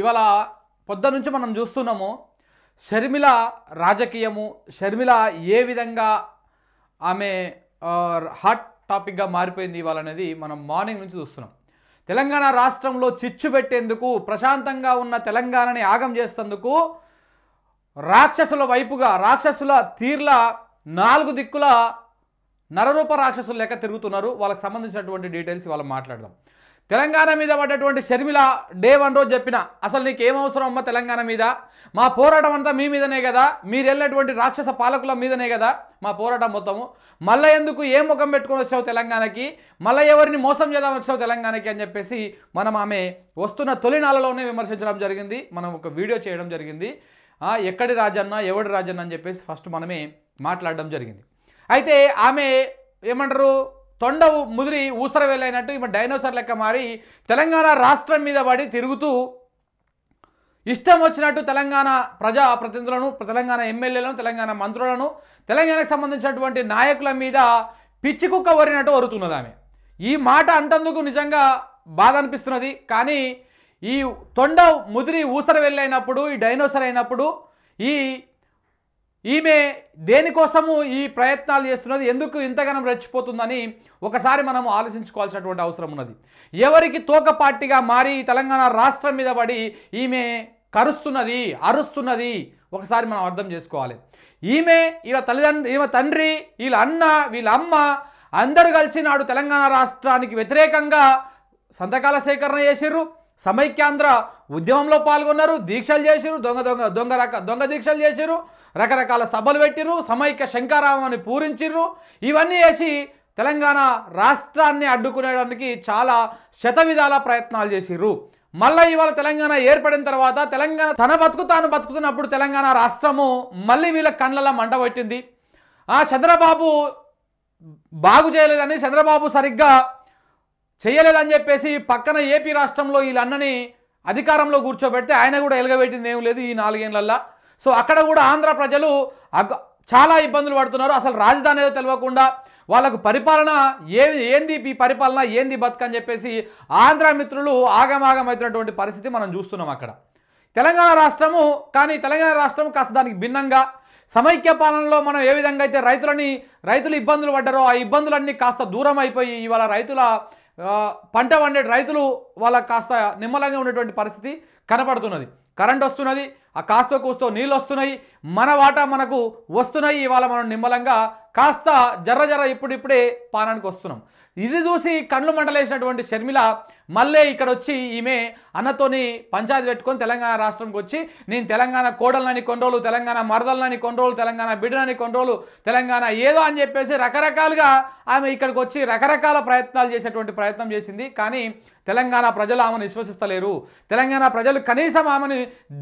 ఇవాళ పొద్దు నుంచి మనం చూస్తున్నాము షర్మిల రాజకీయము షర్మిల ఏ విధంగా ఆమె హాట్ టాపిక్గా మారిపోయింది ఇవాళ అనేది మనం మార్నింగ్ నుంచి చూస్తున్నాం తెలంగాణ రాష్ట్రంలో చిచ్చు పెట్టేందుకు ప్రశాంతంగా ఉన్న తెలంగాణని ఆగం చేసేందుకు రాక్షసుల వైపుగా రాక్షసుల తీర్ల నాలుగు దిక్కుల నరరూప రాక్షసులు లెక్క తిరుగుతున్నారు వాళ్ళకి సంబంధించినటువంటి డీటెయిల్స్ వాళ్ళు మాట్లాడదాం తెలంగాణ మీద పడ్డటువంటి షర్మిల డే వన్ రోజు చెప్పిన అసలు నీకు ఏమవసరం అమ్మ తెలంగాణ మీద మా పోరాటం అంతా మీ మీదనే కదా మీరు వెళ్ళినటువంటి రాక్షస పాలకుల మీదనే కదా మా పోరాటం మొత్తము మళ్ళీ ఎందుకు ఏ ముఖం పెట్టుకొని వచ్చావు తెలంగాణకి మళ్ళీ ఎవరిని మోసం చేద్దాం వచ్చావు తెలంగాణకి అని చెప్పేసి మనం ఆమె వస్తున్న తొలినాలలోనే విమర్శించడం జరిగింది మనం ఒక వీడియో చేయడం జరిగింది ఎక్కడి రాజన్న ఎవడి రాజన్న అని చెప్పేసి ఫస్ట్ మనమే మాట్లాడడం జరిగింది అయితే ఆమె ఏమంటారు తొండ ముదిరి ఊసర వెళ్ళైనట్టు ఇప్పుడు డైనోసార్ లెక్క మారి తెలంగాణ రాష్ట్రం మీద పడి తిరుగుతూ ఇష్టం వచ్చినట్టు తెలంగాణ ప్రజా ప్రతినిధులను తెలంగాణ ఎమ్మెల్యేలను తెలంగాణ మంత్రులను తెలంగాణకు సంబంధించినటువంటి నాయకుల మీద పిచ్చి కుక్క వరినట్టు వరుతున్నది ఆమె ఈ మాట అంటందుకు నిజంగా బాధ అనిపిస్తున్నది కానీ ఈ తొండ ముదిరి ఊసర వెళ్ళైనప్పుడు ఈ డైనోసర్ అయినప్పుడు ఈ ఈమె దేనికోసము ఈ ప్రయత్నాలు చేస్తున్నది ఎందుకు ఇంతగానం రెచ్చిపోతుందని ఒకసారి మనం ఆలోచించుకోవాల్సినటువంటి అవసరం ఉన్నది ఎవరికి తోక పార్టీగా మారి తెలంగాణ రాష్ట్రం మీద పడి ఈమె కరుస్తున్నది అరుస్తున్నది ఒకసారి మనం అర్థం చేసుకోవాలి ఈమె వీళ్ళ తల్లిదండ్రు ఈమె తండ్రి వీళ్ళ అన్న వీళ్ళ అమ్మ అందరూ కలిసి నాడు తెలంగాణ రాష్ట్రానికి వ్యతిరేకంగా సంతకాల సేకరణ చేసిర్రు సమైక్యాంధ్ర ఉద్యమంలో పాల్గొన్నారు దీక్షలు చేసిరు దొంగ దొంగ దొంగ రక దొంగ దీక్షలు చేసిరు రకరకాల సభలు పెట్టిరు సమైక్య శంకారామాన్ని పూరించిర్రు ఇవన్నీ చేసి తెలంగాణ రాష్ట్రాన్ని అడ్డుకునేడానికి చాలా శతవిధాల ప్రయత్నాలు చేసిర్రు మళ్ళీ ఇవాళ తెలంగాణ ఏర్పడిన తర్వాత తెలంగాణ తన బతుకు తాను బతుకుతున్నప్పుడు తెలంగాణ రాష్ట్రము మళ్ళీ వీళ్ళ మంట పెట్టింది ఆ చంద్రబాబు బాగు చేయలేదని చంద్రబాబు సరిగ్గా చేయలేదని చెప్పేసి పక్కన ఏపీ రాష్ట్రంలో వీళ్ళన్నని అధికారంలో కూర్చోబెడితే ఆయన కూడా ఎలగబెట్టింది ఏం లేదు ఈ నాలుగేళ్లల్లా సో అక్కడ కూడా ఆంధ్ర ప్రజలు చాలా ఇబ్బందులు పడుతున్నారు అసలు రాజధాని ఏదో తెలియకుండా వాళ్ళకు పరిపాలన ఏ ఏంది ఈ పరిపాలన ఏంది బతుకని చెప్పేసి ఆంధ్ర మిత్రులు ఆగమాగమవుతున్నటువంటి పరిస్థితి మనం చూస్తున్నాం అక్కడ తెలంగాణ రాష్ట్రము కానీ తెలంగాణ రాష్ట్రం కాస్త దానికి భిన్నంగా సమైక్య పాలనలో మనం ఏ విధంగా అయితే రైతులని రైతులు ఇబ్బందులు పడ్డారో ఆ ఇబ్బందులన్నీ కాస్త దూరం అయిపోయి ఇవాళ రైతుల పంట పండే రైతులు వాళ్ళకు కాస్త నిమ్మలంగా ఉన్నటువంటి పరిస్థితి కనపడుతున్నది కరెంట్ వస్తున్నది ఆ కాస్తో కూస్తో నీళ్ళు వస్తున్నాయి మన వాటా మనకు వస్తున్నాయి ఇవాళ మనం నిమ్మలంగా కాస్త జర్ర జర్ర ఇప్పుడిప్పుడే పానానికి వస్తున్నాం ఇది చూసి కండ్లు మండలేసినటువంటి షర్మిల మళ్ళీ ఇక్కడ వచ్చి ఈమె అన్నతోని పంచాయతీ పెట్టుకొని తెలంగాణ రాష్ట్రంకి వచ్చి నేను తెలంగాణ కోడలని కొండ్రోలు తెలంగాణ మరదలని కొన్ని తెలంగాణ బిడ్డలని కొండ్రోలు తెలంగాణ ఏదో అని చెప్పేసి రకరకాలుగా ఆమె ఇక్కడికి వచ్చి రకరకాల ప్రయత్నాలు చేసేటువంటి ప్రయత్నం చేసింది కానీ తెలంగాణ ప్రజలు ఆమెను విశ్వసిస్తలేరు తెలంగాణ ప్రజలు కనీసం ఆమెను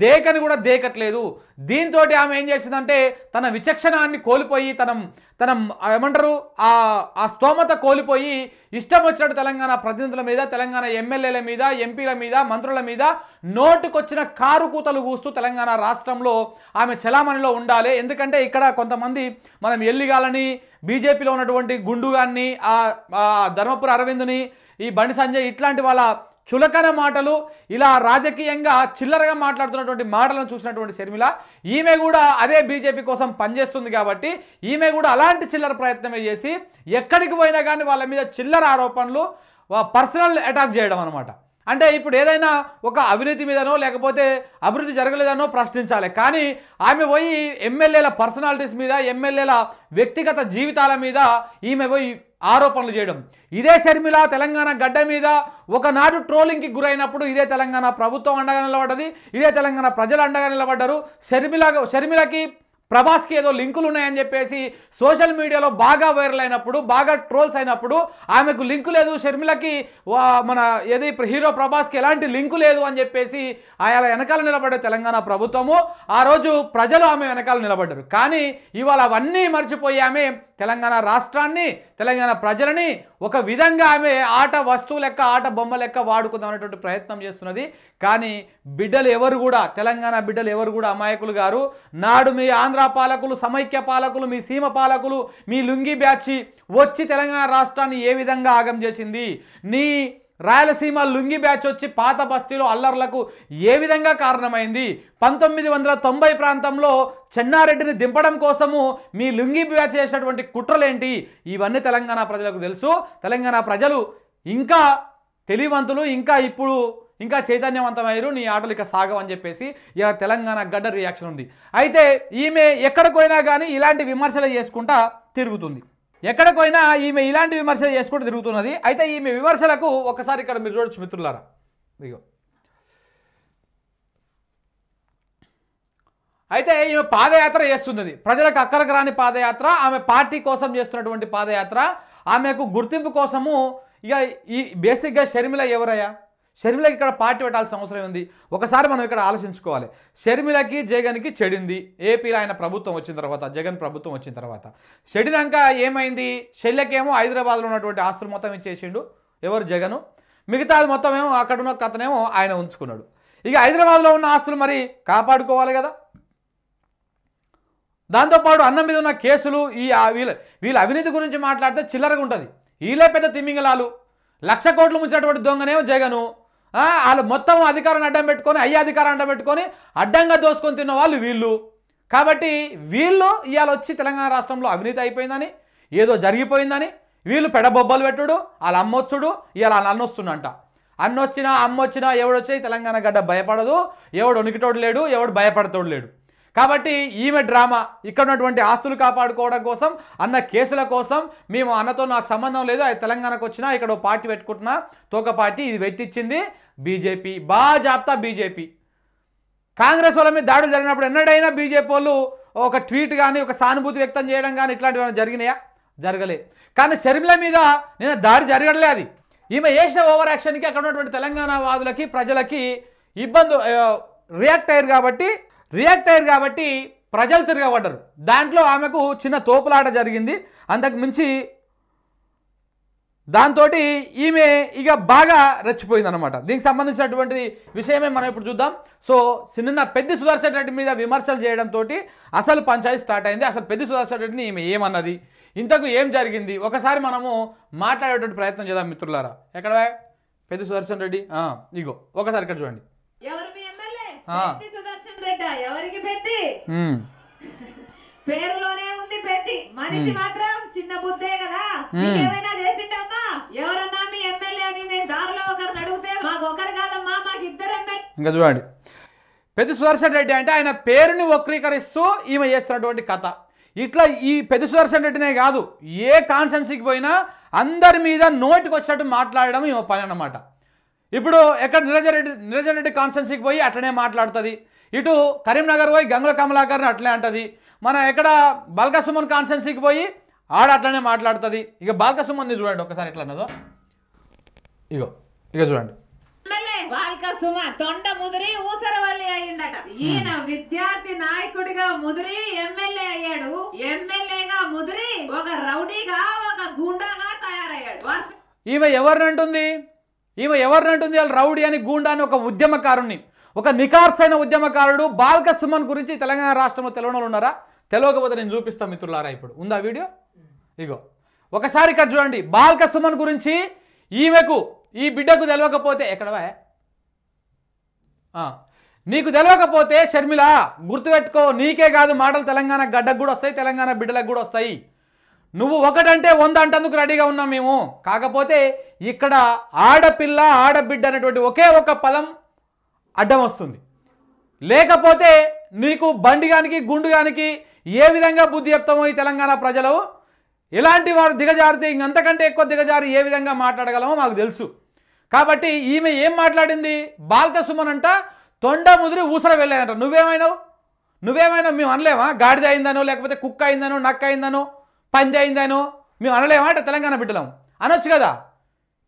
దేకని కూడా దేకట్లేదు దీంతో ఆమె ఏం చేసిందంటే తన విచక్షణాన్ని కోల్పోయి తన తన ఏమంటారు ఆ ఆ స్తోమత కోల్పోయి ఇష్టం వచ్చినట్టు తెలంగాణ ప్రతినిధుల మీద తెలంగాణ ఎమ్మెల్యేల మీద ఎంపీల మీద మంత్రుల మీద నోటుకొచ్చిన కారు కూతలు కూస్తూ తెలంగాణ రాష్ట్రంలో ఆమె చలామణిలో ఉండాలి ఎందుకంటే ఇక్కడ కొంతమంది మనం ఎల్లిగాలని బీజేపీలో ఉన్నటువంటి గుండుగాన్ని ధర్మపుర అరవింద్ని ఈ బండి సంజయ్ ఇట్లాంటి వాళ్ళ చాలా చులకన మాటలు ఇలా రాజకీయంగా చిల్లరగా మాట్లాడుతున్నటువంటి మాటలను చూసినటువంటి శర్మిల ఈమె కూడా అదే బీజేపీ కోసం పనిచేస్తుంది కాబట్టి ఈమె కూడా అలాంటి చిల్లర ప్రయత్నమే చేసి ఎక్కడికి పోయినా కానీ వాళ్ళ మీద చిల్లర ఆరోపణలు పర్సనల్ అటాక్ చేయడం అనమాట అంటే ఇప్పుడు ఏదైనా ఒక అవినీతి మీదనో లేకపోతే అభివృద్ధి జరగలేదనో ప్రశ్నించాలి కానీ ఆమె పోయి ఎమ్మెల్యేల పర్సనాలిటీస్ మీద ఎమ్మెల్యేల వ్యక్తిగత జీవితాల మీద ఈమె పోయి ఆరోపణలు చేయడం ఇదే షర్మిల తెలంగాణ గడ్డ మీద ఒకనాడు ట్రోలింగ్కి గురైనప్పుడు ఇదే తెలంగాణ ప్రభుత్వం అండగా నిలబడ్డది ఇదే తెలంగాణ ప్రజలు అండగా నిలబడ్డారు షర్మిల షర్మిలకి ప్రభాస్కి ఏదో లింకులు ఉన్నాయని చెప్పేసి సోషల్ మీడియాలో బాగా వైరల్ అయినప్పుడు బాగా ట్రోల్స్ అయినప్పుడు ఆమెకు లింకు లేదు షర్మిలకి మన ఏది హీరో ప్రభాస్కి ఎలాంటి లింకు లేదు అని చెప్పేసి ఆయా వెనకాల నిలబడే తెలంగాణ ప్రభుత్వము ఆ రోజు ప్రజలు ఆమె వెనకాల నిలబడ్డారు కానీ ఇవాళ అవన్నీ మర్చిపోయి ఆమె తెలంగాణ రాష్ట్రాన్ని తెలంగాణ ప్రజలని ఒక విధంగా ఆమె ఆట వస్తువు లెక్క ఆట బొమ్మ లెక్క వాడుకుందాం అనేటువంటి ప్రయత్నం చేస్తున్నది కానీ బిడ్డలు ఎవరు కూడా తెలంగాణ బిడ్డలు ఎవరు కూడా అమాయకులు గారు నాడు మీ ఆంధ్ర పాలకులు సమైక్య పాలకులు మీ సీమ పాలకులు మీ లుంగి బ్యాచి వచ్చి తెలంగాణ రాష్ట్రాన్ని ఏ విధంగా ఆగం చేసింది నీ రాయలసీమ లుంగి బ్యాచ్ వచ్చి పాత బస్తీలో అల్లర్లకు ఏ విధంగా కారణమైంది పంతొమ్మిది వందల తొంభై ప్రాంతంలో చెన్నారెడ్డిని దింపడం కోసము మీ లుంగి బ్యాచ్ చేసినటువంటి కుట్రలేంటి ఇవన్నీ తెలంగాణ ప్రజలకు తెలుసు తెలంగాణ ప్రజలు ఇంకా తెలివంతులు ఇంకా ఇప్పుడు ఇంకా చైతన్యవంతమయ్యారు నీ ఆటలు ఇక సాగం అని చెప్పేసి ఇలా తెలంగాణ గడ్డ రియాక్షన్ ఉంది అయితే ఈమె ఎక్కడికైనా కానీ ఇలాంటి విమర్శలు చేసుకుంటా తిరుగుతుంది ఎక్కడికైనా ఈమె ఇలాంటి విమర్శలు చేసుకుంటూ తిరుగుతున్నది అయితే ఈమె విమర్శలకు ఒకసారి ఇక్కడ మీరు చూడొచ్చు మిత్రులారా ఇదిగో అయితే ఈమె పాదయాత్ర చేస్తున్నది ప్రజలకు అక్కరకు రాని పాదయాత్ర ఆమె పార్టీ కోసం చేస్తున్నటువంటి పాదయాత్ర ఆమెకు గుర్తింపు కోసము ఇక ఈ బేసిక్గా షర్మిల ఎవరయ్యా షర్మిలకి ఇక్కడ పార్టీ పెట్టాల్సిన అవసరం ఉంది ఒకసారి మనం ఇక్కడ ఆలోచించుకోవాలి షర్మిలకి జగన్కి చెడింది ఏపీలో ఆయన ప్రభుత్వం వచ్చిన తర్వాత జగన్ ప్రభుత్వం వచ్చిన తర్వాత చెడినాక ఏమైంది షెల్లకేమో హైదరాబాద్లో ఉన్నటువంటి ఆస్తులు మొత్తం ఇచ్చేసిండు ఎవరు జగను మిగతా మొత్తం ఏమో అక్కడ ఉన్న కథనేమో ఆయన ఉంచుకున్నాడు ఇక హైదరాబాద్లో ఉన్న ఆస్తులు మరి కాపాడుకోవాలి కదా దాంతోపాటు అన్నం మీద ఉన్న కేసులు ఈ వీళ్ళ వీళ్ళ అవినీతి గురించి మాట్లాడితే చిల్లరగా ఉంటుంది వీళ్ళే పెద్ద తిమ్మింగలాలు లక్ష కోట్లు ముంచినటువంటి దొంగనేమో జగను వాళ్ళు మొత్తం అధికారం అడ్డం పెట్టుకొని అయ్యే అధికారం అడ్డం పెట్టుకొని అడ్డంగా దోసుకొని తిన్న వాళ్ళు వీళ్ళు కాబట్టి వీళ్ళు ఇవాళ వచ్చి తెలంగాణ రాష్ట్రంలో అవినీతి అయిపోయిందని ఏదో జరిగిపోయిందని వీళ్ళు పెడబొబ్బలు పెట్టుడు వాళ్ళు అమ్మొచ్చుడు ఇవాళ వాళ్ళు అన్నొస్తుండంట అన్నొచ్చినా అమ్మొచ్చినా ఎవడొచ్చి తెలంగాణ గడ్డ భయపడదు ఎవడు ఉనికిటోడు లేడు ఎవడు భయపడతాడు లేడు కాబట్టి ఈమె డ్రామా ఇక్కడ ఉన్నటువంటి ఆస్తులు కాపాడుకోవడం కోసం అన్న కేసుల కోసం మేము అన్నతో నాకు సంబంధం లేదు అది తెలంగాణకు వచ్చినా ఇక్కడ పార్టీ పెట్టుకుంటున్నా తోక పార్టీ ఇది పెట్టించింది బీజేపీ బాగా జాప్తా బీజేపీ కాంగ్రెస్ వాళ్ళ మీద దాడులు జరిగినప్పుడు ఎన్నడైనా బీజేపీ వాళ్ళు ఒక ట్వీట్ కానీ ఒక సానుభూతి వ్యక్తం చేయడం కానీ ఇట్లాంటివి జరిగినాయా జరగలే కానీ షర్మిల మీద నేను దాడి జరగడలే అది ఈమె చేసిన ఓవర్ యాక్షన్కి అక్కడ ఉన్నటువంటి తెలంగాణ వాదులకి ప్రజలకి ఇబ్బంది రియాక్ట్ అయ్యారు కాబట్టి రియాక్ట్ అయ్యారు కాబట్టి ప్రజలు తిరగబడ్డరు దాంట్లో ఆమెకు చిన్న తోపులాట జరిగింది అంతకు మించి దాంతో ఈమె ఇక బాగా రెచ్చిపోయింది అనమాట దీనికి సంబంధించినటువంటి విషయమే మనం ఇప్పుడు చూద్దాం సో చిన్న పెద్ద సుదర్శన్ రెడ్డి మీద విమర్శలు చేయడంతో అసలు పంచాయతీ స్టార్ట్ అయింది అసలు పెద్ద సుదర్శన్ రెడ్డిని ఈమె ఏమన్నది ఇంతకు ఏం జరిగింది ఒకసారి మనము మాట్లాడేటువంటి ప్రయత్నం చేద్దాం మిత్రులారా ఎక్కడ పెద్ద సుదర్శన్ రెడ్డి ఇగో ఒకసారి ఇక్కడ చూడండి ఎవరికి పెద్ద పేరులోనే ఉంది పెద్ద మనిషి మాత్రం చిన్న బుద్ధే కదా ఏమైనా చేసిండమ్మా ఎవరన్నా మీ ఎమ్మెల్యే అని నేను దారిలో ఒకరు అడిగితే మాకు ఒకరు కాదమ్మా మాకు ఇద్దరు ఎమ్మెల్యే ఇంకా చూడండి పెద్ద సుదర్శన్ రెడ్డి అంటే ఆయన పేరుని వక్రీకరిస్తూ ఈమె చేస్తున్నటువంటి కథ ఇట్లా ఈ పెద్ద సుదర్శన్ రెడ్డినే కాదు ఏ కాన్స్టెన్సీకి పోయినా అందరి మీద నోటికి వచ్చినట్టు మాట్లాడడం ఈమె పని అనమాట ఇప్పుడు ఎక్కడ నిరంజన్ రెడ్డి నిరంజన్ రెడ్డి కాన్స్టెన్సీకి పోయి అట్లనే మాట్లాడుతుంది ఇటు కరీంనగర్ పోయి గంగుల కమలాకర్ని అట్లే అంటది మన ఎక్కడ బాల్కసుమన్ కాన్స్టెన్సీకి పోయి ఆడ అట్లనే మాట్లాడుతుంది ఇక బాల్కసుమన్ చూడండి ఒకసారి ఎట్లా అన్నదో ఇగో ఇక చూడండి బాల్కసుమ తొండ ఈయన విద్యార్థి నాయకుడిగా ముదిరి ఎమ్మెల్యే అయ్యాడు ఎమ్మెల్యేగా ముదిరి ఒక రౌడీగా ఒక గుండాగా తయారయ్యాడు ఈమె ఎవరిని అంటుంది ఈమె ఎవరిని అంటుంది వాళ్ళు రౌడీ అని గూండా అని ఒక ఉద్యమకారుణ్ణి ఒక నికార్సైన ఉద్యమకారుడు బాల్క సుమన్ గురించి తెలంగాణ రాష్ట్రంలో తెలవనలు ఉన్నారా తెలవకపోతే నేను చూపిస్తాను మిత్రులారా ఇప్పుడు ఉందా వీడియో ఇగో ఒకసారి ఇక్కడ చూడండి బాల్క సుమన్ గురించి ఈమెకు ఈ బిడ్డకు తెలవకపోతే ఎక్కడవా నీకు తెలవకపోతే షర్మిల గుర్తుపెట్టుకో నీకే కాదు మాటలు తెలంగాణ గడ్డకు కూడా వస్తాయి తెలంగాణ బిడ్డలకు కూడా వస్తాయి నువ్వు ఒకటంటే వంద అంటందుకు రెడీగా ఉన్నాం మేము కాకపోతే ఇక్కడ ఆడపిల్ల ఆడబిడ్డ అనేటువంటి ఒకే ఒక పదం అడ్డం వస్తుంది లేకపోతే నీకు బండి కానికి గుండు కానికి ఏ విధంగా బుద్ధి చెప్తామో ఈ తెలంగాణ ప్రజలు ఇలాంటి వారు దిగజారితే ఇంకంతకంటే ఎక్కువ దిగజారి ఏ విధంగా మాట్లాడగలమో మాకు తెలుసు కాబట్టి ఈమె ఏం మాట్లాడింది బాల్క సుమన్ అంట తొండ ముదిరి ఊసర వెళ్ళాయంట నువ్వేమైనావు నువ్వేమైనా మేము అనలేమా గాడిద అయిందనో లేకపోతే కుక్క అయిందనో నక్క అయిందనో పంది అయిందనో మేము అనలేమా అంటే తెలంగాణ బిడ్డలం అనొచ్చు కదా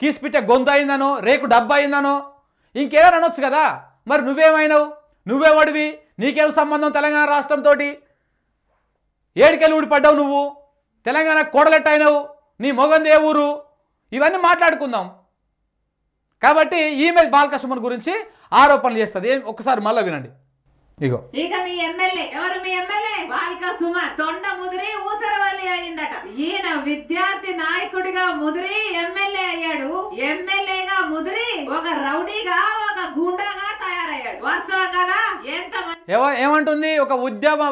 కీసిపిట్ట గొంతు అయిందనో రేకు డబ్బా అయిందనో ఇంకేదైనా అనొచ్చు కదా మరి నువ్వేమైనావు నువ్వే ఓడివి నీకేం సంబంధం తెలంగాణ రాష్ట్రంతో ఏడికెళ్ళి ఊడిపడ్డావు నువ్వు తెలంగాణ కోడలెట్టయినావు నీ మొగంది ఏ ఊరు ఇవన్నీ మాట్లాడుకుందాం కాబట్టి ఈమె బాలకృష్ణమ్మ గురించి ఆరోపణలు చేస్తుంది ఏం ఒక్కసారి మళ్ళీ వినండి ఇగో ఇక మీ ఎమ్మెల్యే ఎవరు మీ ఎమ్మెల్యే బాలిక సుమ తొండ ముదిరి ఊసరవల్లి అయిందట ఈయన విద్యార్థి నాయకుడిగా ముదిరి ఎమ్మెల్యే అయ్యాడు ఎమ్మెల్యేగా ముదిరి ఒక రౌడీగా ఒక గుండాగా తయారయ్యాడు వాస్తవం కదా ఎంత ఏమంటుంది ఒక ఉద్యమ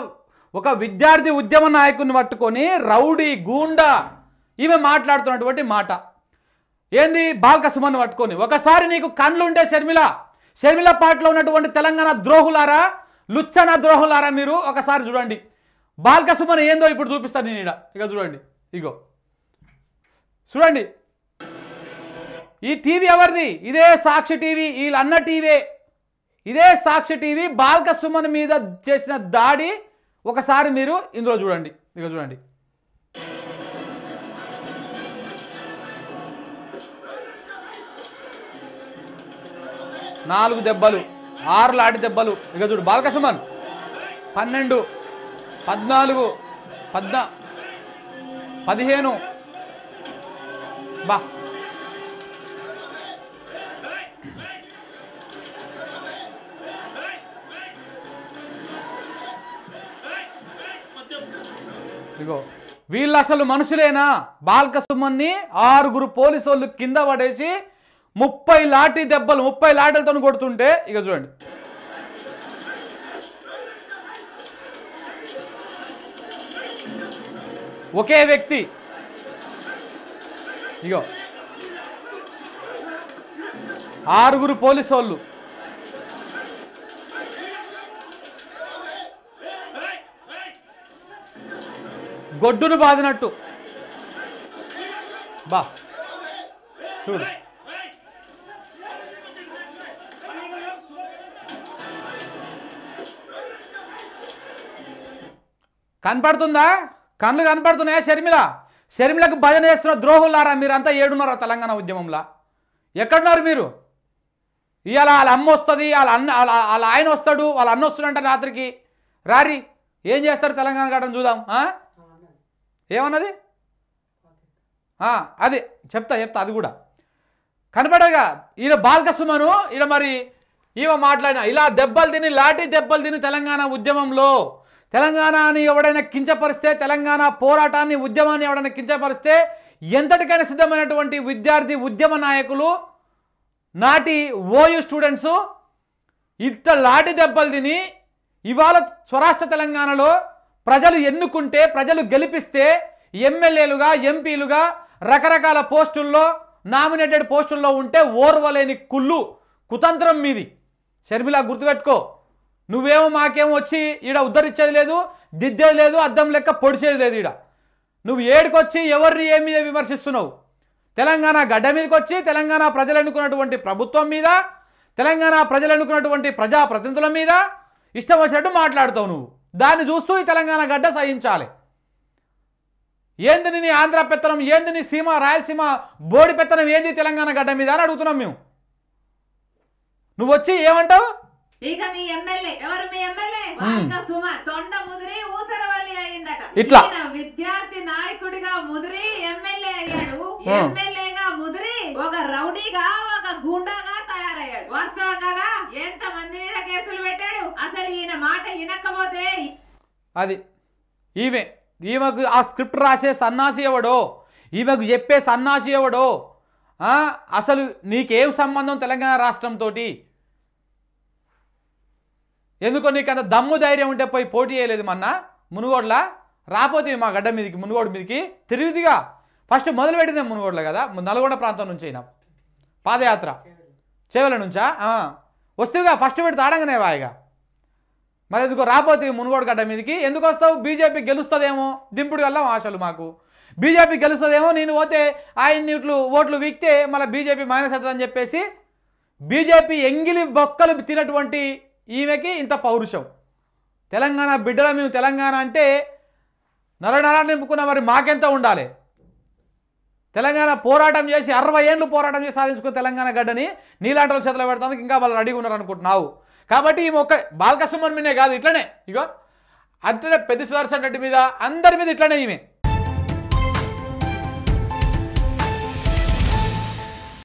ఒక విద్యార్థి ఉద్యమ నాయకుని పట్టుకొని రౌడీ గూండా ఈమె మాట్లాడుతున్నటువంటి మాట ఏంది బాల్క పట్టుకొని ఒకసారి నీకు కండ్లుంటే షర్మిల శర్మిల పాటలో ఉన్నటువంటి తెలంగాణ ద్రోహులారా లుచ్చన ద్రోహులారా మీరు ఒకసారి చూడండి బాల్క సుమన్ ఏందో ఇప్పుడు చూపిస్తాను నేను ఇక చూడండి ఇగో చూడండి ఈ టీవీ ఎవరిది ఇదే సాక్షి టీవీ వీళ్ళన్న టీవీ ఇదే సాక్షి టీవీ బాల్క సుమన్ మీద చేసిన దాడి ఒకసారి మీరు ఇందులో చూడండి ఇక చూడండి నాలుగు దెబ్బలు ఆరు లాటి దెబ్బలు ఇక చూడు బాలకృష్ణమన్ పన్నెండు పద్నాలుగు పద్నా పదిహేను బా ఇగో వీళ్ళు అసలు మనుషులేనా బాల్క సుమ్మన్ని ఆరుగురు పోలీసు వాళ్ళు కింద పడేసి ముప్పై లాటి దెబ్బలు ముప్పై లాటలతో కొడుతుంటే ఇక చూడండి ఒకే వ్యక్తి ఇగో ఆరుగురు పోలీసు వాళ్ళు గొడ్డును బాదినట్టు బా చూడు కనపడుతుందా కళ్ళు కనపడుతున్నాయా షర్మిల షర్మిలకు భజన చేస్తున్న ద్రోహులారా మీరంతా ఏడున్నారా తెలంగాణ ఉద్యమంలో ఎక్కడున్నారు మీరు ఇవాళ వాళ్ళ అమ్మ వస్తుంది వాళ్ళ అన్న వాళ్ళ ఆయన వస్తాడు వాళ్ళ అన్న వస్తుడంట రాత్రికి రారి ఏం చేస్తారు తెలంగాణ గడ్డం చూద్దాం ఏమన్నది అది చెప్తా చెప్తా అది కూడా కనపడగా ఈయన బాల్కసుమను ఈయన మరి ఈమె మాట్లాడిన ఇలా దెబ్బలు తిని లాఠీ దెబ్బలు తిని తెలంగాణ ఉద్యమంలో తెలంగాణని ఎవడైనా కించపరిస్తే తెలంగాణ పోరాటాన్ని ఉద్యమాన్ని ఎవడైనా కించపరిస్తే ఎంతటికైనా సిద్ధమైనటువంటి విద్యార్థి ఉద్యమ నాయకులు నాటి ఓయూ స్టూడెంట్స్ ఇట్ట లాటి దెబ్బలు తిని ఇవాళ స్వరాష్ట్ర తెలంగాణలో ప్రజలు ఎన్నుకుంటే ప్రజలు గెలిపిస్తే ఎమ్మెల్యేలుగా ఎంపీలుగా రకరకాల పోస్టుల్లో నామినేటెడ్ పోస్టుల్లో ఉంటే ఓర్వలేని కుళ్ళు కుతంత్రం మీది షర్మిలా గుర్తుపెట్టుకో నువ్వేమో మాకేమో వచ్చి ఈడ ఉద్ధరించేది లేదు దిద్దేది లేదు అద్దం లెక్క పొడిచేది లేదు ఈడ నువ్వు ఏడుకొచ్చి ఎవరిని ఏ మీద విమర్శిస్తున్నావు తెలంగాణ గడ్డ మీదకి వచ్చి తెలంగాణ ప్రజలు అనుకున్నటువంటి ప్రభుత్వం మీద తెలంగాణ ప్రజలు అనుకున్నటువంటి ప్రజాప్రతినిధుల మీద ఇష్టం వచ్చినట్టు మాట్లాడుతావు నువ్వు దాన్ని చూస్తూ ఈ తెలంగాణ గడ్డ సహించాలి ఏంది నీ ఆంధ్ర పెత్తనం ఏంది నీ సీమ రాయలసీమ బోడి పెత్తనం ఏంది తెలంగాణ గడ్డ మీద అని అడుగుతున్నాం మేము నువ్వు వచ్చి ఏమంటావు ఇక మీ ఎమ్మెల్యే ఎవరు మీ ఎమ్మెల్యే వాల్క సుమార్ తొండ ముదిరి ఊసరవల్లి అయిందట ఇట్లా విద్యార్థి నాయకుడిగా ముదిరి ఎమ్మెల్యే అయ్యాడు ఎమ్మెల్యేగా ముదిరి ఒక రౌడీగా ఒక గుండాగా తయారయ్యాడు వాస్తవం కదా ఎంత మంది మీద కేసులు పెట్టాడు అసలు ఈయన మాట వినకపోతే అది ఈమె ఈమెకు ఆ స్క్రిప్ట్ రాసే సన్నాసి ఎవడో ఈమెకు చెప్పే సన్నాసి ఎవడో అసలు నీకేం సంబంధం తెలంగాణ రాష్ట్రంతో ఎందుకో నీకు అంత దమ్ము ధైర్యం ఉంటే పోయి పోటీ చేయలేదు మొన్న మునుగోడ్ల రాపోతే మా గడ్డ మీదకి మునుగోడు మీదకి తిరుగుదిగా ఫస్ట్ మొదలు పెట్టిందే మునుగోడ్ల కదా నల్గొండ ప్రాంతం నుంచి అయినా పాదయాత్ర చేవల నుంచా వస్తువుగా ఫస్ట్ పెడితే ఆడంగానే వాయిగా మరి ఎందుకో రాపోతే మునుగోడు గడ్డ మీదకి ఎందుకు వస్తావు బీజేపీ గెలుస్తుందేమో దింపుడు వెళ్ళాం ఆశలు మాకు బీజేపీ గెలుస్తుందేమో నేను పోతే ఆయన్ని ఇట్లు ఓట్లు వీక్తే మళ్ళీ బీజేపీ మైనస్ అవుతుందని చెప్పేసి బీజేపీ ఎంగిలి బొక్కలు తినటువంటి ఈమెకి ఇంత పౌరుషం తెలంగాణ బిడ్డల మేము తెలంగాణ అంటే నరనరా నింపుకున్న మరి మాకెంత ఉండాలి తెలంగాణ పోరాటం చేసి అరవై ఏళ్ళు పోరాటం చేసి సాధించుకున్న తెలంగాణ గడ్డని నీలాంటల చేతులు పెడతానికి ఇంకా వాళ్ళు రెడీగా ఉన్నారు అనుకుంటున్నావు కాబట్టి ఈమె ఒక్క బాలకసుమన్ మీనే కాదు ఇట్లనే ఇగో అట్లనే పెద్ద సుదర్శన్ రెడ్డి మీద అందరి మీద ఇట్లనే ఈమె